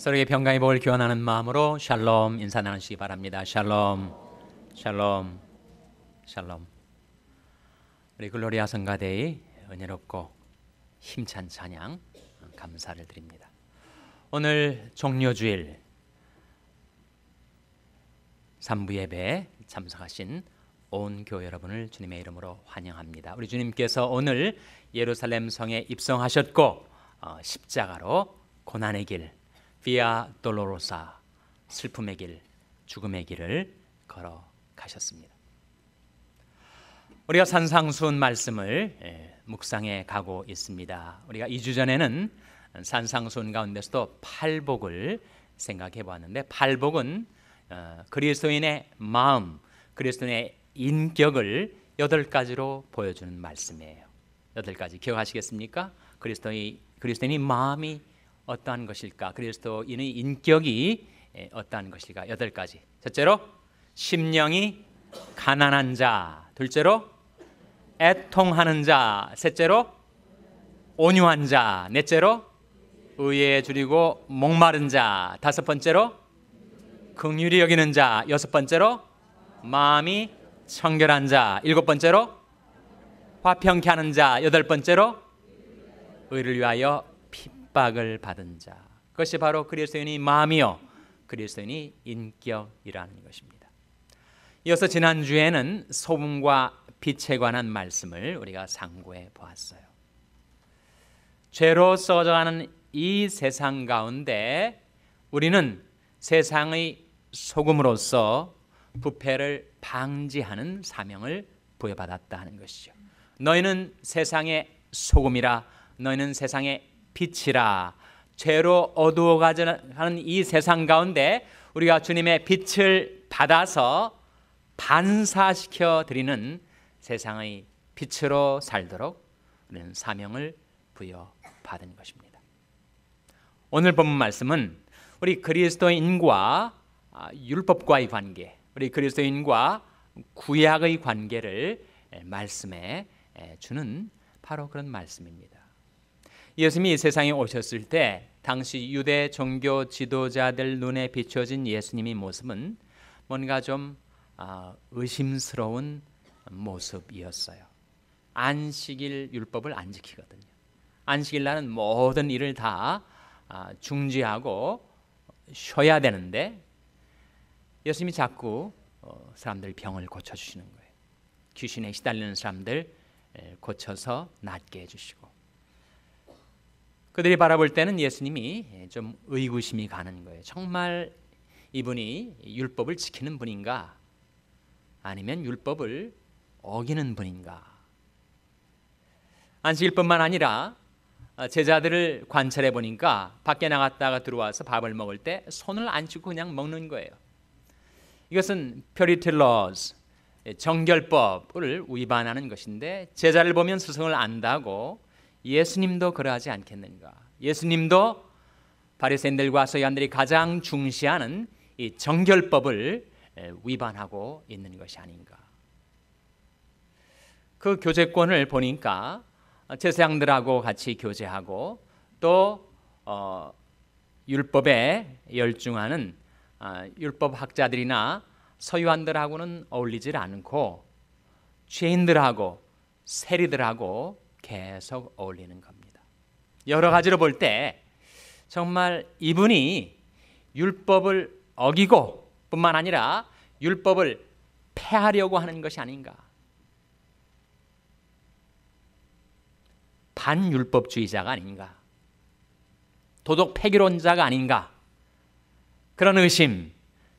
서로에게 병강의 복을 교환하는 마음으로 샬롬 인사 나누시기 바랍니다. 샬롬, 샬롬, 샬롬. 우리 글로리아 성가대의 은혜롭고 힘찬 찬양 감사를 드립니다. 오늘 종료주일 3부 예배 참석하신 온 교회 여러분을 주님의 이름으로 환영합니다. 우리 주님께서 오늘 예루살렘 성에 입성하셨고 어, 십자가로 고난의 길 비아 돌로로사 슬픔의 길, 죽음의 길을 걸어 가셨습니다. 우리가 산상순 말씀을 예, 묵상해 가고 있습니다. 우리가 2주 전에는 산상순 가운데서도 팔복을 생각해 보았는데 팔복은 어, 그리스도인의 마음, 그리스도인의 인격을 여덟 가지로 보여주는 말씀이에요. 여덟 가지 기억하시겠습니까? 그리스도의 그리스도인이 마음이 어떠한 것일까? 그리스도인의 인격이 예, 어떠한 것일까? 여덟 가지. 첫째로 심령이 가난한 자. 둘째로 애통하는 자. 셋째로 온유한 자. 넷째로 의에 줄이고 목마른 자. 다섯 번째로 긍휼히 여기는 자. 여섯 번째로 마음이 청결한 자. 일곱 번째로 화평케 하는 자. 여덟 번째로 의를 위하여 핍박을 받은 자. 그것이 바로 그리스도인이 마음이요 그리스도인이 인격이라는 것입니다. 이어서 지난주에는 소금과 빛에 관한 말씀을 우리가 상고해 보았어요. 죄로 써져가는 이 세상 가운데 우리는 세상의 소금으로서 부패를 방지하는 사명을 부여받았다 하는 것이죠. 너희는 세상의 소금이라 너희는 세상의 빛이라 죄로 어두워 가는 이 세상 가운데 우리가 주님의 빛을 받아서 반사시켜 드리는 세상의 빛으로 살도록 우리는 사명을 부여받은 것입니다. 오늘 본 말씀은 우리 그리스도인과 아, 율법과의 관계, 우리 그리스도인과 구약의 관계를 말씀해 주는 바로 그런 말씀입니다. 예수님이 이 세상에 오셨을 때 당시 유대 종교 지도자들 눈에 비춰진 예수님의 모습은 뭔가 좀 아, 의심스러운 모습이었어요. 안식일 율법을 안 지키거든요. 안식일 날은 모든 일을 다 아, 중지하고 쉬어야 되는데 예수님이 자꾸 어, 사람들 병을 고쳐주시는 거예요. 귀신에 시달리는 사람들 고쳐서 낫게 해주시고 그들이 바라볼 때는 예수님이 예, 좀 의구심이 가는 거예요. 정말 이분이 율법을 지키는 분인가? 아니면 율법을 어기는 분인가? 안식일뿐만 아니라 어, 제자들을 관찰해 보니까 밖에 나갔다가 들어와서 밥을 먹을 때 손을 안 씻고 그냥 먹는 거예요. 이것은 페리틀러스 예, 정결법을 위반하는 것인데 제자를 보면 스승을 안다고 예수님도 그러하지 않겠는가? 예수님도 바리새인들과 서기관들이 가장 중시하는 이 정결법을 위반하고 있는 것이 아닌가? 그 교제권을 보니까 어, 제사장들하고 같이 교제하고 또 어, 율법에 열중하는 어, 아, 율법 학자들이나 서유한들하고는 어울리질 않고 죄인들하고 세리들하고 계속 어울리는 겁니다. 여러 가지로 볼 때 정말 이분이 율법을 어기고 뿐만 아니라 율법을 패하려고 하는 것이 아닌가. 반율법주의자가 아닌가. 도덕 폐기론자가 아닌가. 그런 의심,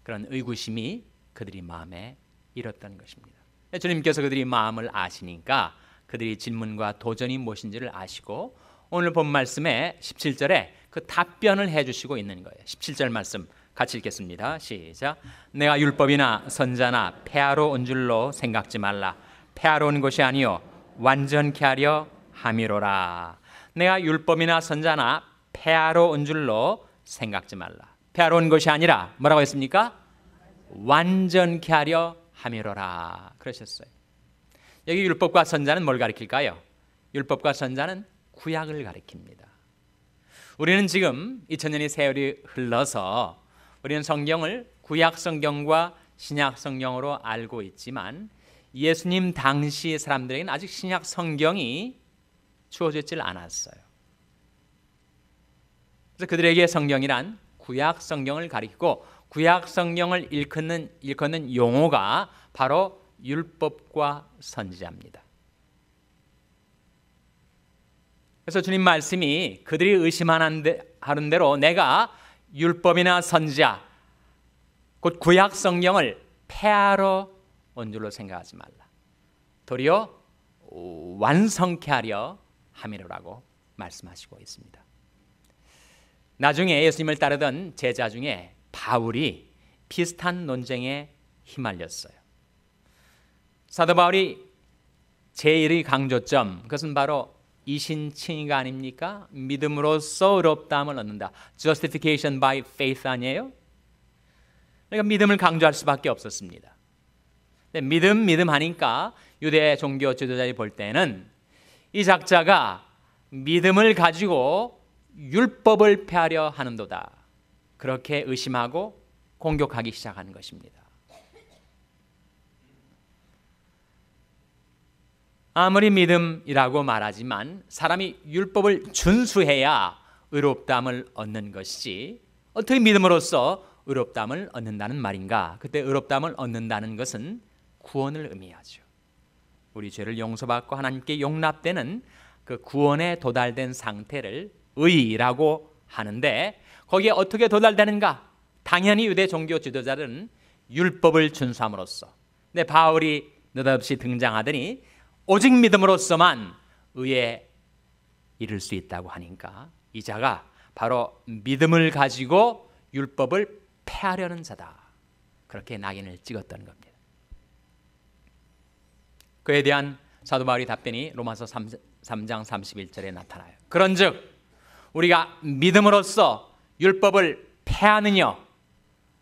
그런 의구심이 그들이 마음에 일었던 것입니다. 주님께서 그들이 마음을 아시니까 그들이 질문과 도전이 무엇인지를 아시고 오늘 본말씀에 17절에 그 답변을 해 주시고 있는 거예요. 17절 말씀 같이 읽겠습니다. 시작. 내가 율법이나 선자나 폐하로 온 줄로 생각지 말라. 폐하로 온 것이 아니요 완전케 하려 함이로라. 내가 율법이나 선자나 폐하로 온 줄로 생각지 말라. 폐하로 온 것이 아니라 뭐라고 했습니까? 완전케 하려 함이로라. 그러셨어요. 여기 율법과 선자는 뭘 가리킬까요? 율법과 선자는 구약을 가리킵니다. 우리는 지금 2000년이 세월이 흘러서 우리는 성경을 구약 성경과 신약 성경으로 알고 있지만 예수님 당시 사람들에게는 아직 신약 성경이 주어졌질 않았어요. 그래서 그들에게 성경이란 구약 성경을 가리키고 구약 성경을 일는일는 용어가 바로 율법과 선지자입니다. 그래서 주님 말씀이 그들이 의심하는 대로 내가 율법이나 선지자 곧 구약 성경을 폐하러 온 줄로 생각하지 말라. 도리어 완성케 하려 함이로라고 말씀하시고 있습니다. 나중에 예수님을 따르던 제자 중에 바울이 비슷한 논쟁에 휘말렸어요. 사도 바울이 제1의 강조점 그것은 바로 이신칭이가 아닙니까? 믿음으로써 의롭다함을 얻는다. Justification by faith 아니에요? 그러니까 믿음을 강조할 수밖에 없었습니다. 근데 믿음 믿음 하니까 유대 종교 지도자들이 볼 때는 이 작자가 믿음을 가지고 율법을 폐하려 하는도다. 그렇게 의심하고 공격하기 시작하는 것입니다. 아무리 믿음이라고 말하지만 사람이 율법을 준수해야 의롭담을 얻는 것이지 어떻게 믿음으로써 의롭담을 얻는다는 말인가? 그때 의롭담을 얻는다는 것은 구원을 의미하죠. 우리 죄를 용서받고 하나님께 용납되는 그 구원에 도달된 상태를 의라고 하는데 거기에 어떻게 도달되는가? 당연히 유대 종교 지도자들은 율법을 준수함으로써. 근 바울이 느닷없이 등장하더니 오직 믿음으로서만 의에 이를 수 있다고 하니까 이 자가 바로 믿음을 가지고 율법을 폐하려는 자다. 그렇게 낙인을 찍었던 겁니다. 그에 대한 사도 바울이 답변이 로마서 3, 장 31절에 나타나요. 그런즉 우리가 믿음으로써 율법을 폐하느냐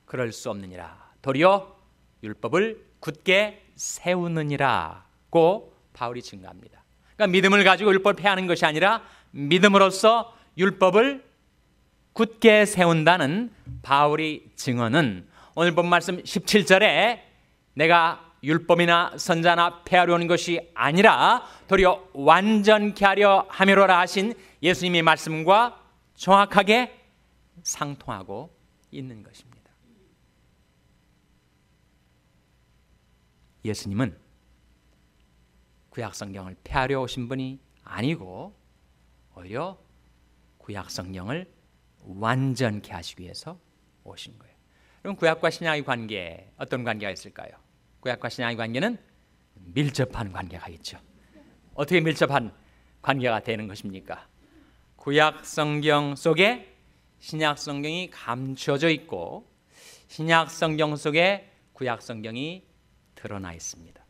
그럴 수 없느니라. 도리어 율법을 굳게 세우느니라고 바울이 증가합니다. 그러니까 믿음을 가지고 율법을 폐하는 것이 아니라 믿음으로써 율법을 굳게 세운다는 바울의 증언은 오늘 본 말씀 17절에 내가 율법이나 선자나 폐하려 는 것이 아니라 도리어 완전케 하려 함미로라 하신 예수님의 말씀과 정확하게 상통하고 있는 것입니다. 예수님은 구약 성경을 폐하려 오신 분이 아니고 오히려 구약 성경을 완전케 하시기 위해서 오신 거예요. 그럼 구약과 신약의 관계 어떤 관계가 있을까요? 구약과 신약의 관계는 밀접한 관계가 있죠. 어떻게 밀접한 관계가 되는 것입니까? 구약 성경 속에 신약 성경이 감춰져 있고 신약 성경 속에 구약 성경이 드러나 있습니다.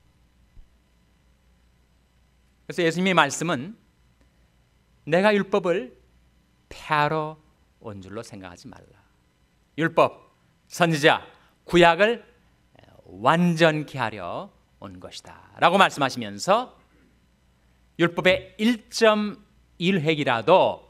그래서 예수님의 말씀은 내가 율법을 폐하러 온 줄로 생각하지 말라. 율법, 선지자, 구약을 완전케 하려 온 것이다. 라고 말씀하시면서 율법의 1.1획이라도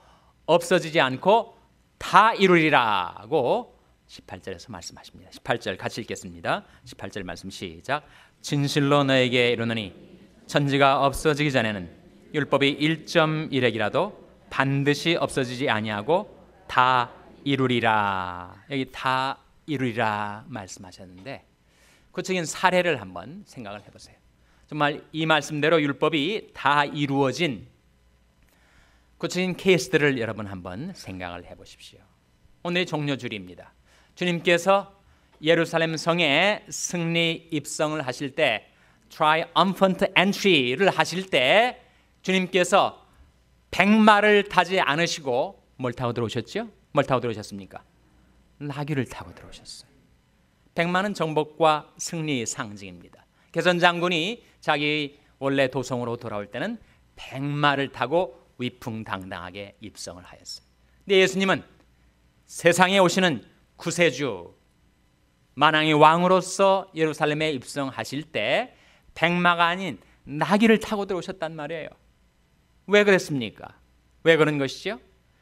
없어지지 않고 다 이루리라고 18절에서 말씀하십니다. 18절 같이 읽겠습니다. 18절 말씀 시작. 진실로 너에게 이르노니 천지가 없어지기 전에는 율법이 1.1액이라도 반드시 없어지지 아니하고 다 이루리라. 여기 다 이루리라 말씀하셨는데 구체적인 그 사례를 한번 생각을 해보세요. 정말 이 말씀대로 율법이 다 이루어진 구체적인 그 케이스들을 여러분 한번 생각을 해보십시오. 오늘의 종료 줄입니다. 주님께서 예루살렘 성에 승리 입성을 하실 때 triumphant entry를 하실 때 주님께서 백마를 타지 않으시고 뭘 타고 들어오셨죠? 뭘 타고 들어오셨습니까? 나귀를 타고 들어오셨어요. 백마는 정복과 승리의 상징입니다. 개선 장군이 자기 원래 도성으로 돌아올 때는 백마를 타고 위풍당당하게 입성을 하였어요. 근데 예수님은 세상에 오시는 구세주 만왕의 왕으로서 예루살렘에 입성하실 때 백마가 아닌 나귀를 타고 들어오셨단 말이에요. 왜 그랬습니까? 왜 그런 것이죠?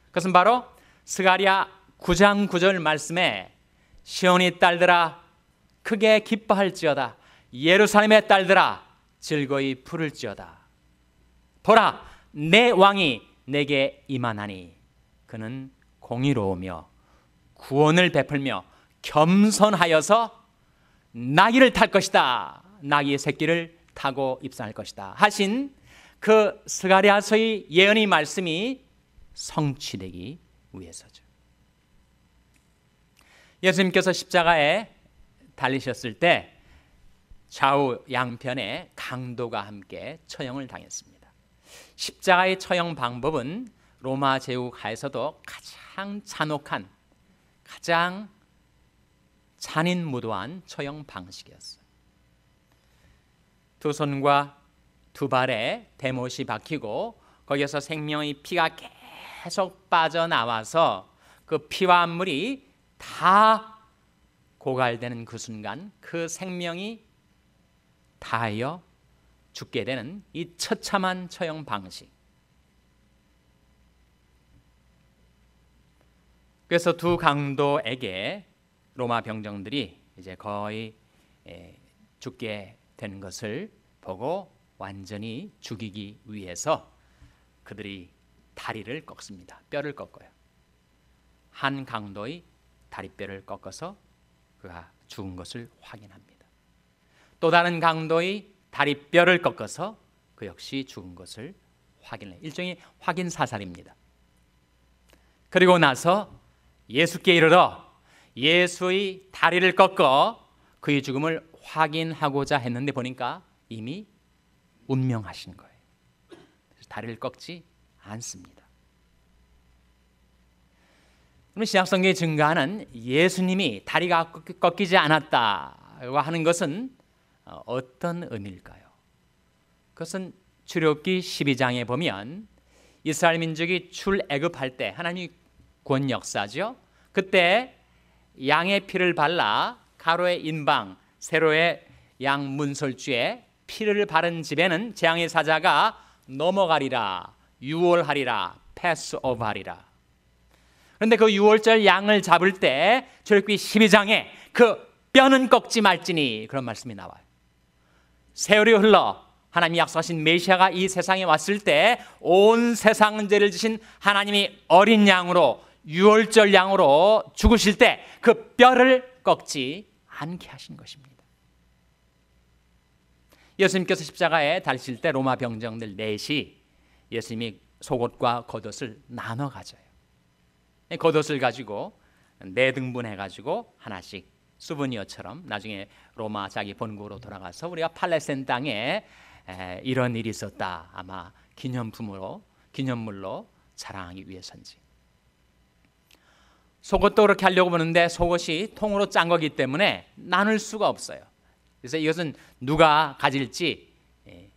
그것은 바로 스가리아 9장 9절 말씀에 시온이 딸들아 크게 기뻐할지어다 예루살렘의 딸들아 즐거이 부를지어다 보라 내 왕이 내게 임하나니 그는 공의로우며 구원을 베풀며 겸손하여서 나귀를 탈 것이다 나귀의 새끼를 타고 입성할 것이다 하신 그 스가랴서의 예언의 말씀이 성취되기 위해서죠. 예수님께서 십자가에 달리셨을 때 좌우 양편에 강도가 함께 처형을 당했습니다. 십자가의 처형 방법은 로마 제국하에서도 가장 잔혹한 가장 잔인무도한 처형 방식이었습니다. 두 손과 두 발에 대못이 박히고 거기에서 생명의 피가 계속 빠져나와서 그 피와 물이 다 고갈되는 그 순간 그 생명이 다하여 죽게 되는 이 처참한 처형 방식. 그래서 두 강도에게 로마 병정들이 이제 거의 죽게 되는 것을 보고 완전히 죽이기 위해서 그들이 다리를 꺾습니다. 뼈를 꺾어요. 한 강도의 다리뼈를 꺾어서 그가 죽은 것을 확인합니다. 또 다른 강도의 다리뼈를 꺾어서 그 역시 죽은 것을 확인해. 일종의 확인 사살입니다. 그리고 나서 예수께 이르러 예수의 다리를 꺾어 그의 죽음을 확인하고자 했는데 보니까 이미 운명하신 거예요. 다리를 꺾지 않습니다. 그럼 신약성경이 증거는 예수님이 다리가 꺾이지 않았다고 하는 것은 어, 어떤 의미일까요? 그것은 출애굽기 12장에 보면 이스라엘 민족이 출애굽할 때 하나님이 구 역사죠. 그때 양의 피를 발라 가로의 인방 세로의 양문설주에 피를 바른 집에는 재앙의 사자가 넘어가리라 유월하리라 패스오버하리라 그런데 그 유월절 양을 잡을 때 출애굽기 12장에 그 뼈는 꺾지 말지니 그런 말씀이 나와요 세월이 흘러 하나님이 약속하신 메시아가 이 세상에 왔을 때 온 세상 죄를 지신 하나님이 어린 양으로 유월절 양으로 죽으실 때 그 뼈를 꺾지 않게 하신 것입니다. 예수님께서 십자가에 달실 때 로마 병정들 넷이 예수님이 속옷과 겉옷을 나눠 가져요. 겉옷을 가지고 네 등분해 가지고 하나씩 수브니어처럼 나중에 로마 자기 본국으로 돌아가서 우리가 팔레스타인 땅에 이런 일이 있었다 아마 기념품으로 기념물로 자랑하기 위해서인지 속옷도 그렇게 하려고 보는데 속옷이 통으로 짠 거기 때문에 나눌 수가 없어요. 그래서 이것은 누가 가질지 예,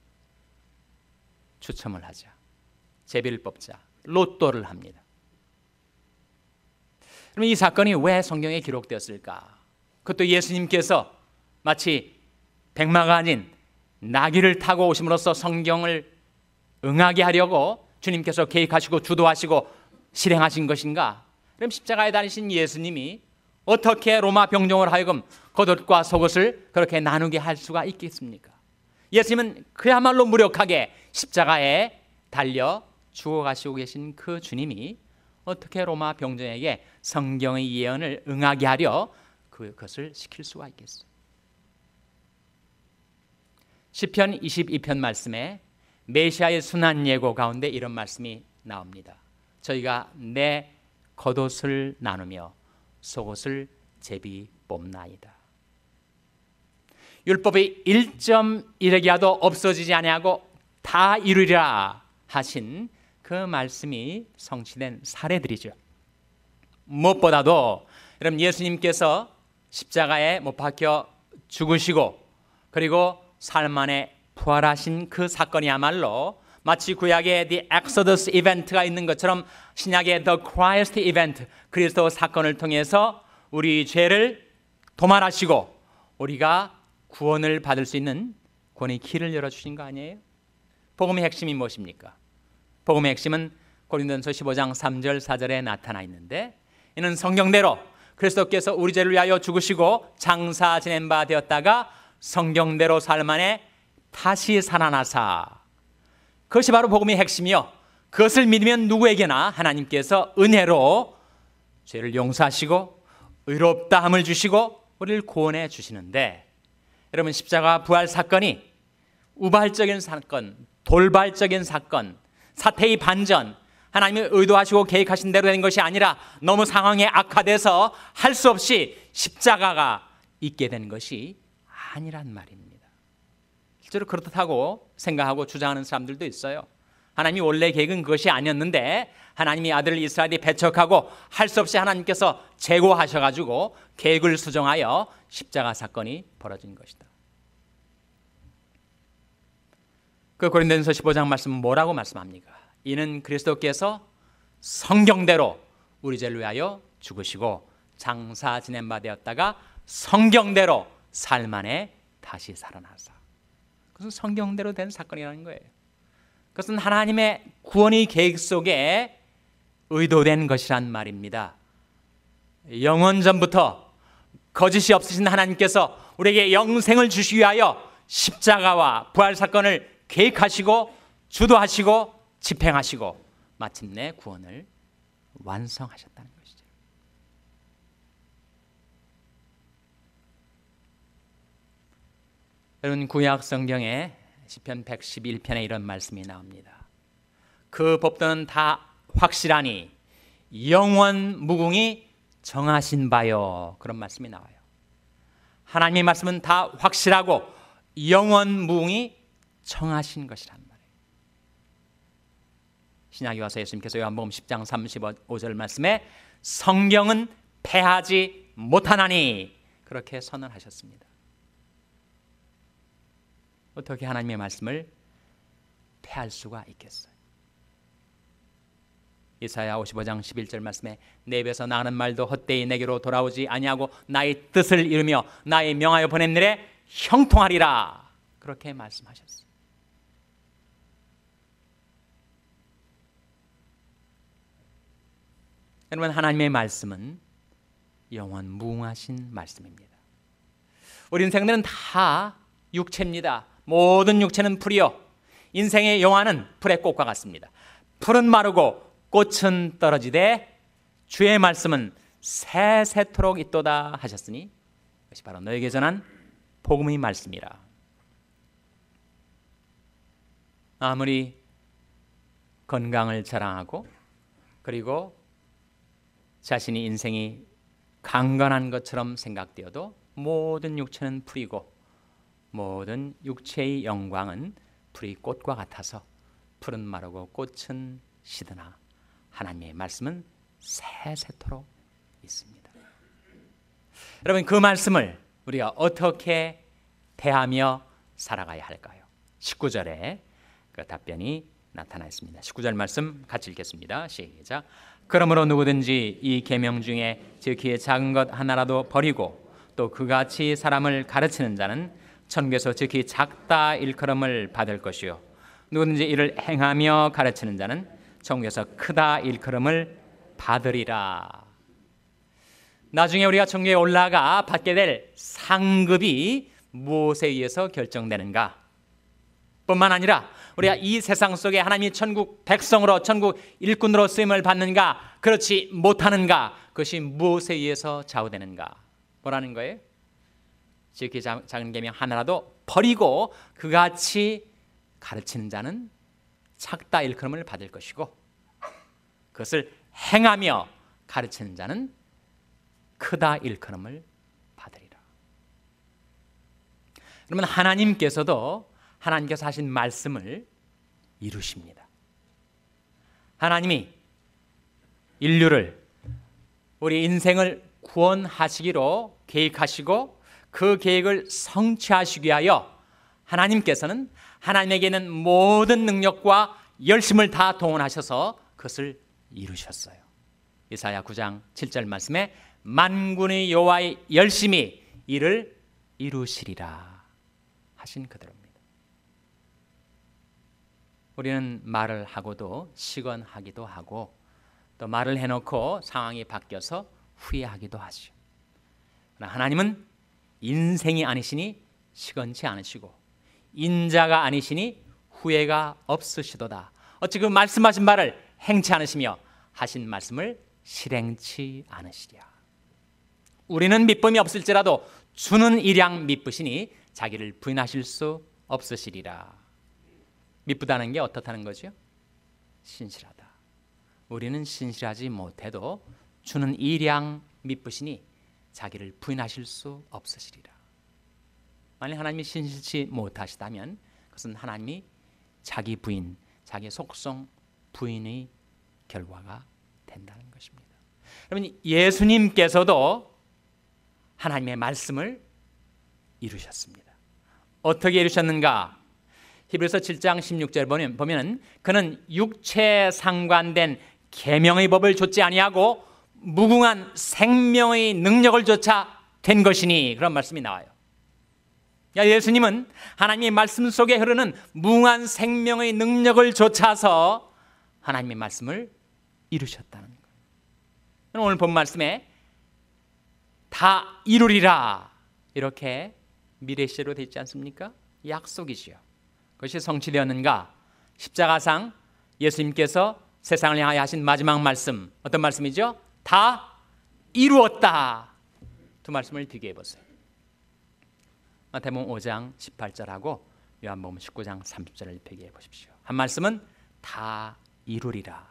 추첨을 하자. 제비를 뽑자. 로또를 합니다. 그럼 이 사건이 왜 성경에 기록되었을까? 그것도 예수님께서 마치 백마가 아닌 나귀를 타고 오심으로써 성경을 응하게 하려고 주님께서 계획하시고 주도하시고 실행하신 것인가? 그럼 십자가에 다니신 예수님이 어떻게 로마 병종을 하여금 겉옷과 속옷을 그렇게 나누게 할 수가 있겠습니까? 예수님은 그야말로 무력하게 십자가에 달려 죽어가시고 계신 그 주님이 어떻게 로마 병정에게 성경의 예언을 응하게 하려 그것을 시킬 수가 있겠어요. 시편 22편 말씀에 메시아의 순환 예고 가운데 이런 말씀이 나옵니다. 저희가 내 겉옷을 나누며 속옷을 제비 뽑나이다. 율법의 1 1에게도 없어지지 아니하고 다 이루리라 하신 그 말씀이 성취된 사례들이죠. 무엇보다도 여러분 예수님께서 십자가에 못 박혀 죽으시고 그리고 삶 안에 부활하신 그 사건이야말로 마치 구약의 The Exodus 이벤트가 있는 것처럼 신약의 The Christ 이벤트, 그리스도 사건을 통해서 우리 죄를 도말하시고 우리가 구원을 받을 수 있는 권원의 길을 열어주신 거 아니에요? 복음의 핵심이 무엇입니까? 복음의 핵심은 고린도전서 15장 3절 4절에 나타나 있는데 이는 성경대로 그리스도께서 우리 죄를 위하여 죽으시고 장사 지낸 바 되었다가 성경대로 살만에 다시 살아나사 그것이 바로 복음의 핵심이요. 그것을 믿으면 누구에게나 하나님께서 은혜로 죄를 용서하시고 의롭다함을 주시고 우리를 구원해 주시는데 여러분 십자가 부활 사건이 우발적인 사건, 돌발적인 사건, 사태의 반전, 하나님이 의도하시고 계획하신 대로 된 것이 아니라 너무 상황에 악화돼서 할 수 없이 십자가가 있게 된 것이 아니란 말입니다. 실제로 그렇다고 생각하고 주장하는 사람들도 있어요. 하나님이 원래 계획은 그것이 아니었는데 하나님이 아들을 이스라엘에 배척하고 할 수 없이 하나님께서 제고하셔가지고 계획을 수정하여 십자가 사건이 벌어진 것이다. 그 고린도전서 15장 말씀 뭐라고 말씀합니까? 이는 그리스도께서 성경대로 우리 죄를 위하여 죽으시고 장사 지낸 바 되었다가 성경대로 살만에 다시 살아나사 그것은 성경대로 된 사건이라는 거예요. 그것은 하나님의 구원의 계획 속에 의도된 것이란 말입니다. 영원 전부터 거짓이 없으신 하나님께서 우리에게 영생을 주시기 위하여 십자가와 부활 사건을 계획하시고 주도하시고 집행하시고 마침내 구원을 완성하셨다는 거예요. 여러분 구약 성경에 시편 111편에 이런 말씀이 나옵니다. 그 법도는 다 확실하니 영원 무궁이 정하신 바요. 그런 말씀이 나와요. 하나님의 말씀은 다 확실하고 영원 무궁이 정하신 것이란 말이에요. 신약에 와서 예수님께서 요한복음 10장 35절 말씀에 성경은 패하지 못하나니 그렇게 선언하셨습니다. 어떻게 하나님의 말씀을 패할 수가 있겠어요? 이사야 55장 11절 말씀에 내 입에서 나는 말도 헛되이 내게로 돌아오지 아니하고 나의 뜻을 이루며 나의 명하여 보냈느래 형통하리라 그렇게 말씀하셨어요. 여러분 하나님의 말씀은 영원 무궁하신 말씀입니다. 우리 인생들은 다 육체입니다. 모든 육체는 풀이요. 인생의 영화는 풀의 꽃과 같습니다. 풀은 마르고 꽃은 떨어지되 주의 말씀은 새새토록 있도다 하셨으니 그것이 바로 너에게 전한 복음의 말씀이라. 아무리 건강을 자랑하고 그리고 자신이 인생이 강건한 것처럼 생각되어도 모든 육체는 풀이고 모든 육체의 영광은 풀이 꽃과 같아서 푸른 마르고 꽃은 시드나 하나님의 말씀은 새새토록 있습니다. 여러분 그 말씀을 우리가 어떻게 대하며 살아가야 할까요? 19절에 그 답변이 나타나 있습니다. 19절 말씀 같이 읽겠습니다. 시작. 그러므로 누구든지 이 계명 중에 즉히 작은 것 하나라도 버리고 또 그같이 사람을 가르치는 자는 천국에서 즉히 작다 일컬음을 받을 것이요 누구든지 이를 행하며 가르치는 자는 천국에서 크다 일컬음을 받으리라. 나중에 우리가 천국에 올라가 받게 될 상급이 무엇에 의해서 결정되는가? 뿐만 아니라 우리가 이 세상 속에 하나님이 천국 백성으로 천국 일꾼으로 쓰임을 받는가 그렇지 못하는가 그것이 무엇에 의해서 좌우되는가 뭐라는 거예요? 즉 작은 계명 하나라도 버리고 그같이 가르치는 자는 착다 일컬음을 받을 것이고 그것을 행하며 가르치는 자는 크다 일컬음을 받으리라. 그러면 하나님께서도 하나님께서 하신 말씀을 이루십니다. 하나님이 인류를 우리 인생을 구원하시기로 계획하시고 그 계획을 성취하시기 위하여 하나님께서는 하나님에게는 모든 능력과 열심을 다 동원하셔서 그것을 이루셨어요. 이사야 9장 7절 말씀에 만군의 여호와의 열심히 이를 이루시리라 하신 그대로입니다. 우리는 말을 하고도 시건하기도 하고 또 말을 해놓고 상황이 바뀌어서 후회하기도 하죠. 하나님은 인생이 아니시니 시건치 않으시고 인자가 아니시니 후회가 없으시도다. 어찌 그 말씀하신 말을 행치 않으시며 하신 말씀을 실행치 않으시랴. 우리는 믿음이 없을지라도 주는 이량 믿으시니 자기를 부인하실 수 없으시리라. 믿부다는 게 어떻다는 거죠? 신실하다. 우리는 신실하지 못해도 주는 이량 믿으시니 자기를 부인하실 수 없으시리라. 만일 하나님이 신실치 못하시다면 그것은 하나님이 자기 부인, 자기 속성 부인의 결과가 된다는 것입니다. 여러분 예수님께서도 하나님의 말씀을 이루셨습니다. 어떻게 이루셨는가? 히브리서 7장 16절 보면 보면은 그는 육체 상관된 계명의 법을 좇지 아니하고 무궁한 생명의 능력을 조차 된 것이니 그런 말씀이 나와요. 예수님은 하나님의 말씀 속에 흐르는 무한 생명의 능력을 좇아서 하나님의 말씀을 이루셨다는 거예요. 오늘 본 말씀에 다 이루리라 이렇게 미래시로 되어 있지 않습니까? 약속이지요. 그것이 성취되었는가? 십자가상 예수님께서 세상을 향하여 하신 마지막 말씀 어떤 말씀이죠? 다 이루었다. 두 말씀을 비교해 보세요. 마태복음 5장 18절하고 요한복음 19장 30절을 비교해 보십시오. 한 말씀은 다 이루리라.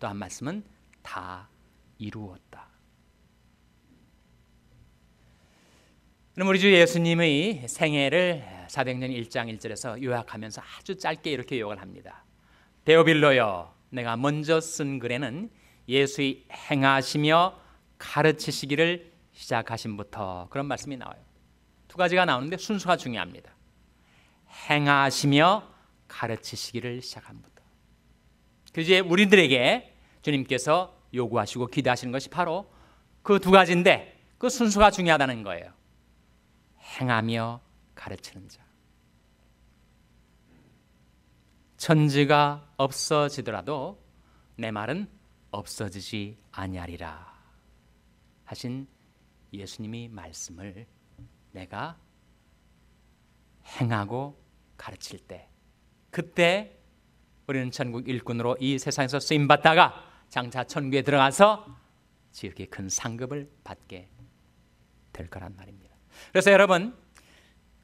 또 한 말씀은 다 이루었다. 그럼 우리 주 예수님의 생애를 사도행전 1장 1절에서 요약하면서 아주 짧게 이렇게 요약을 합니다. 데오빌로여 내가 먼저 쓴 글에는 예수의 행하시며 가르치시기를 시작하신부터 그런 말씀이 나와요. 두 가지가 나오는데 순서가 중요합니다. 행하시며 가르치시기를 시작함부터. 그제 우리들에게 주님께서 요구하시고 기대하시는 것이 바로 그 두 가지인데 그 순서가 중요하다는 거예요. 행하며 가르치는 자. 천지가 없어지더라도 내 말은 없어지지 아니하리라 하신 예수님이 말씀을 내가 행하고 가르칠 때 그때 우리는 천국 일꾼으로 이 세상에서 쓰임 받다가 장차 천국에 들어가서 지극히 큰 상급을 받게 될 거란 말입니다. 그래서 여러분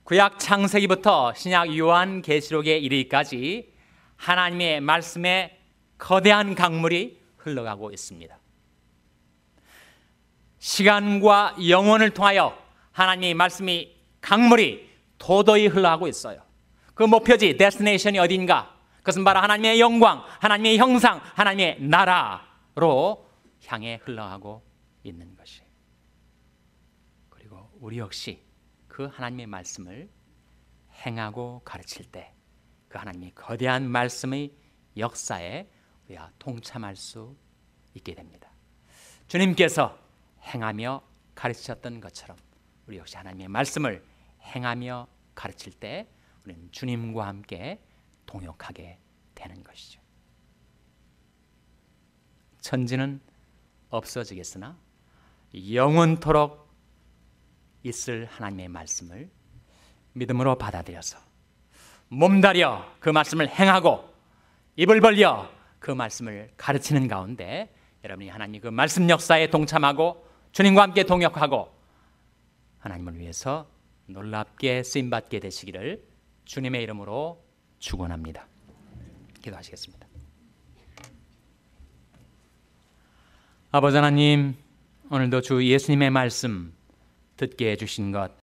구약 창세기부터 신약 요한 계시록의 이르기까지 하나님의 말씀에 거대한 강물이 흘러가고 있습니다. 시간과 영혼을 통하여 하나님의 말씀이 강물이 도도히 흘러가고 있어요. 그 목표지, 데스네이션이 어딘가? 그것은 바로 하나님의 영광, 하나님의 형상, 하나님의 나라로 향해 흘러가고 있는 것이. 그리고 우리 역시 그 하나님의 말씀을 행하고 가르칠 때 그 하나님의 거대한 말씀의 역사에 야 동참할 수 있게 됩니다. 주님께서 행하며 가르치셨던 것처럼 우리 역시 하나님의 말씀을 행하며 가르칠 때 우리는 주님과 함께 동역하게 되는 것이죠. 천지는 없어지겠으나 영원토록 있을 하나님의 말씀을 믿음으로 받아들여서 몸다려 그 말씀을 행하고 입을 벌려 그 말씀을 가르치는 가운데 여러분이 하나님 그 말씀 역사에 동참하고 주님과 함께 동역하고 하나님을 위해서 놀랍게 쓰임 받게 되시기를 주님의 이름으로 축원합니다. 기도하시겠습니다. 아버지 하나님 오늘도 주 예수님의 말씀 듣게 해주신 것